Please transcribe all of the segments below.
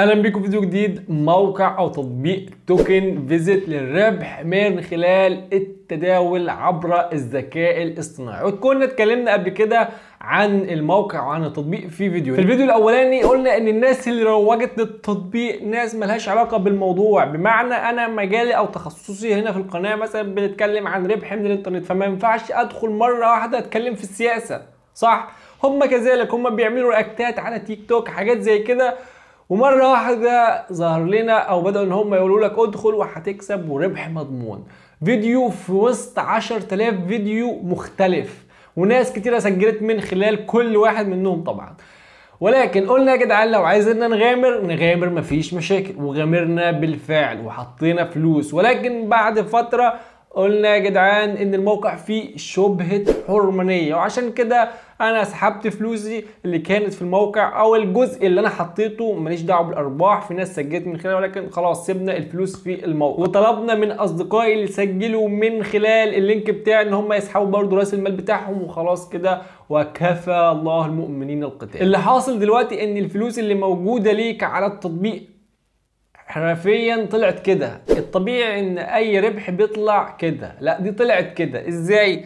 اهلا بيكم في فيديو جديد موقع او تطبيق توكن فيزيت للربح من خلال التداول عبر الذكاء الاصطناعي وكنا اتكلمنا قبل كده عن الموقع وعن التطبيق في فيديو في الفيديو الاولاني قلنا ان الناس اللي روجت للتطبيق ناس ملهاش علاقه بالموضوع بمعنى انا مجالي او تخصصي هنا في القناه مثلا بنتكلم عن ربح من الانترنت فما ينفعش ادخل مره واحده اتكلم في السياسه صح هم كذلك هم بيعملوا رياكتات على تيك توك حاجات زي كده ومره واحده ظهر لنا او بداوا ان هم يقولوا لك ادخل وهتكسب وربح مضمون فيديو في وسط 10000 فيديو مختلف وناس كتيره سجلت من خلال كل واحد منهم طبعا ولكن قلنا يا جدعان لو عايزنا نغامر نغامر مفيش مشاكل وغامرنا بالفعل وحطينا فلوس ولكن بعد فتره قلنا يا جدعان ان الموقع فيه شبهه حرمانيه وعشان كده انا سحبت فلوسي اللي كانت في الموقع او الجزء اللي انا حطيته ماليش دعوه بالارباح في ناس سجلت من خلاله ولكن خلاص سيبنا الفلوس في الموقع وطلبنا من اصدقائي اللي سجلوا من خلال اللينك بتاعي ان هم يسحبوا برضه راس المال بتاعهم وخلاص كده وكفى الله المؤمنين القتال اللي حاصل دلوقتي ان الفلوس اللي موجوده ليك على التطبيق حرفيا طلعت كده الطبيعي ان اي ربح بيطلع كده لا دي طلعت كده ازاي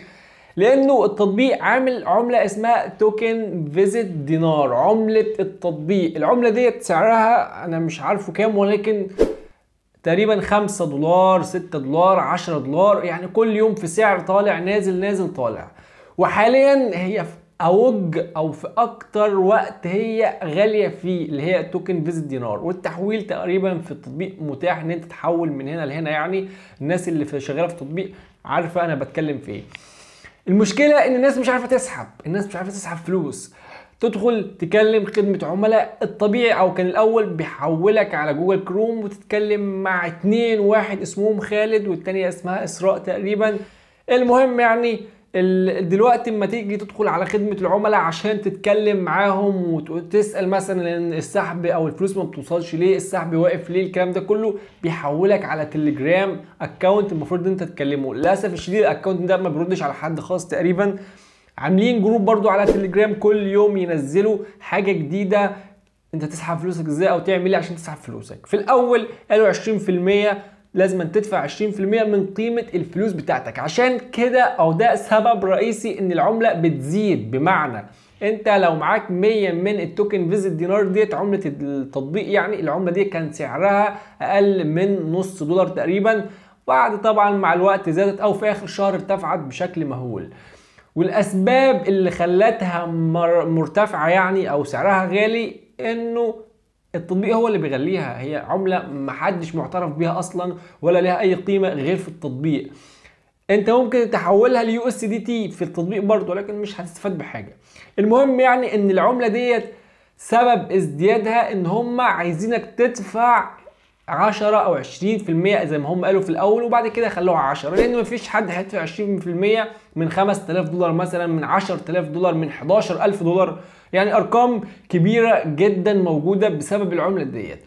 لانه التطبيق عامل عمله اسمها توكن فيزيت دينار عمله التطبيق العمله ديت سعرها انا مش عارفه كام ولكن تقريبا 5 دولار 6 دولار 10 دولار يعني كل يوم في سعر طالع نازل نازل طالع وحاليا هي في اوج او في اكتر وقت هي غاليه فيه اللي هي توكن فيزيت دينار والتحويل تقريبا في التطبيق متاح ان انت تحول من هنا لهنا يعني الناس اللي في شغاله في التطبيق عارفه انا بتكلم في ايه المشكله ان الناس مش عارفه تسحب الناس مش عارفه تسحب فلوس تدخل تكلم خدمة عملاء الطبيعي او كان الاول بيحولك على جوجل كروم وتتكلم مع اتنين واحد اسمهم خالد والتانية اسمها اسراء تقريبا المهم يعني دلوقتي اما تيجي تدخل على خدمه العملاء عشان تتكلم معاهم وتسال مثلا السحب او الفلوس ما بتوصلش ليه السحب واقف ليه الكلام ده كله بيحولك على تليجرام اكونت المفروض انت تكلمه للاسف الشديد الاكونت ده ما بيردش على حد خاص تقريبا عاملين جروب برضو على تليجرام كل يوم ينزلوا حاجه جديده انت تسحب فلوسك ازاي او تعمل ايه عشان تسحب فلوسك في الاول قالوا 20% لازم تدفع 20% من قيمه الفلوس بتاعتك عشان كده او ده سبب رئيسي ان العمله بتزيد بمعنى انت لو معاك 100 من التوكن فيزيت دينار ديت عمله التطبيق يعني العمله دي كان سعرها اقل من نص دولار تقريبا بعد طبعا مع الوقت زادت او في اخر شهر ارتفعت بشكل مهول والاسباب اللي خلتها مرتفعه يعني او سعرها غالي انه التطبيق هو اللي بيغليها هي عمله محدش معترف بيها اصلا ولا لها اي قيمه غير في التطبيق انت ممكن تحولها ليو اس دي تي في التطبيق برضه ولكن مش هتستفاد بحاجه المهم يعني ان العمله ديت سبب ازديادها ان هم عايزينك تدفع 10 او 20% زي ما هم قالوا في الاول وبعد كده خلوها 10 لان مفيش حد هيدفع 20% من 5000 دولار مثلا من 10000 دولار من 11000 دولار يعني ارقام كبيره جدا موجوده بسبب العمله ديت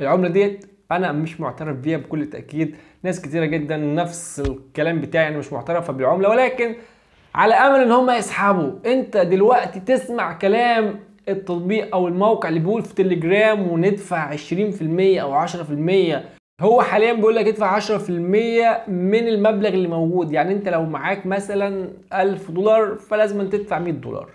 العمله ديت انا مش معترف بيها بكل تاكيد ناس كتيره جدا نفس الكلام بتاعي انا مش معترفه بالعمله ولكن على امل ان هم يسحبوا انت دلوقتي تسمع كلام التطبيق او الموقع اللي بيقول في تليجرام وندفع 20% او 10% هو حاليا بيقول لك ادفع 10% من المبلغ اللي موجود يعني انت لو معاك مثلا 1000 دولار فلازم تدفع 100 دولار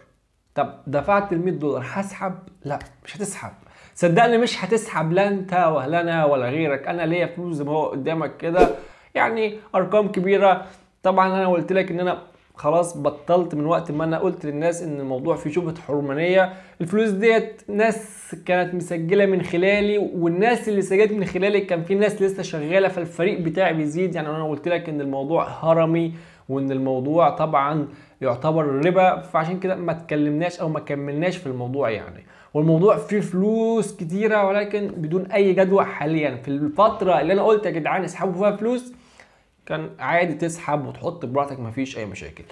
طب دفعت ال 100 دولار هسحب لا مش هتسحب صدقني مش هتسحب لا انت ولا انا ولا غيرك انا ليا فلوس زي ما هو قدامك كده يعني ارقام كبيره طبعا انا قلت لك ان انا خلاص بطلت من وقت ما انا قلت للناس ان الموضوع فيه شبهه حرمانيه الفلوس ديت ناس كانت مسجله من خلالي والناس اللي سجلت من خلالي كان في ناس لسه شغاله فالفريق بتاعي بيزيد يعني انا قلت لك ان الموضوع هرمي وان الموضوع طبعا يعتبر ربا فعشان كده ما اتكلمناش او ما كملناش في الموضوع يعني والموضوع فيه فلوس كتيره ولكن بدون اي جدوى حاليا في الفتره اللي انا قلت يا جدعان اسحبوا فيها فلوس كان عادي تسحب وتحط براحتك مفيش اي مشاكل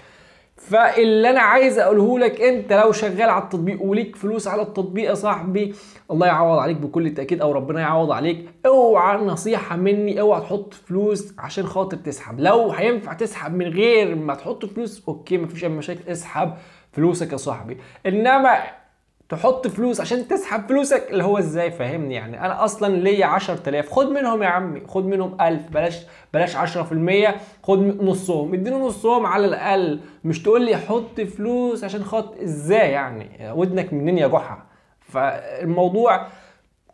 فاللي انا عايز اقوله لك انت لو شغال على التطبيق وليك فلوس على التطبيق يا صاحبي الله يعوض عليك بكل تاكيد او ربنا يعوض عليك اوعى نصيحه مني اوعى تحط فلوس عشان خاطر تسحب لو هينفع تسحب من غير ما تحط فلوس اوكي مفيش اي مشاكل اسحب فلوسك يا صاحبي انما تحط فلوس عشان تسحب فلوسك اللي هو ازاي فاهمني يعني انا اصلا ليا 10000 خد منهم يا عمي خد منهم 1000 بلاش بلاش 10% خد نصهم اديني نصهم على الاقل مش تقول لي حط فلوس عشان خاطر ازاي يعني ودنك منين يا جحا فالموضوع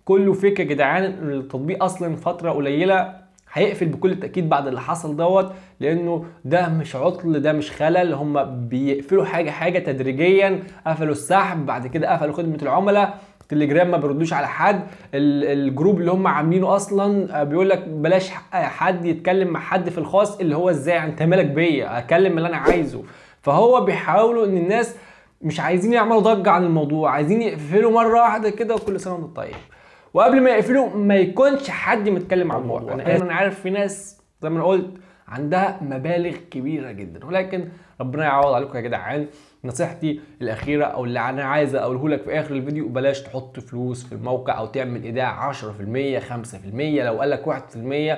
كله فيك يا جدعان التطبيق اصلا فتره قليله هيقفل بكل تاكيد بعد اللي حصل دوت لانه ده مش عطل ده مش خلل هم بيقفلوا حاجه حاجه تدريجيا قفلوا السحب بعد كده قفلوا خدمه العملاء تليجرام ما بيردوش على حد الجروب اللي هم عاملينه اصلا آه، بيقول لك بلاش آه، حد يتكلم مع حد في الخاص اللي هو ازاي انت مالك بيا اكلم اللي انا عايزه فهو بيحاولوا ان الناس مش عايزين يعملوا ضجه عن الموضوع عايزين يقفلوا مره واحده كده وكل سنه وانت طيب وقبل ما يقفلوا ما يكونش حد متكلم عن الموضوع انا انا عارف في ناس زي ما انا قلت عندها مبالغ كبيره جدا ولكن ربنا يعوض عليكم يا جدعان نصيحتي الاخيره او اللي انا عايز اقوله لك في اخر الفيديو بلاش تحط فلوس في الموقع او تعمل ايداع 10% 5% لو قال لك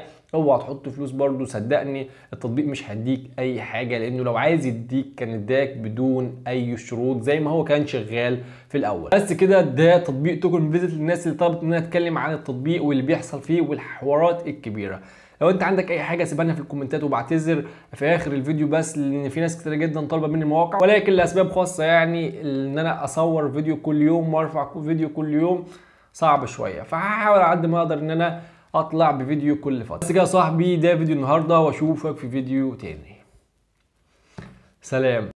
1% اوعى تحط فلوس برضو صدقني التطبيق مش هيديك اي حاجه لانه لو عايز يديك كان اداك بدون اي شروط زي ما هو كان شغال في الاول بس كده ده تطبيق توكن فيزيت للناس اللي طلبت ان انا اتكلم عن التطبيق واللي بيحصل فيه والحوارات الكبيره لو انت عندك اي حاجه سيبها لنا في الكومنتات وبعتذر في اخر الفيديو بس لان في ناس كتير جدا طالبه مني مواقع ولكن لاسباب خاصه يعني ان انا اصور فيديو كل يوم وارفع فيديو كل يوم صعب شويه فهحاول على قد ما اقدر ان انا اطلع بفيديو كل فتره بس كده يا صاحبي ده فيديو النهارده واشوفك في فيديو تاني سلام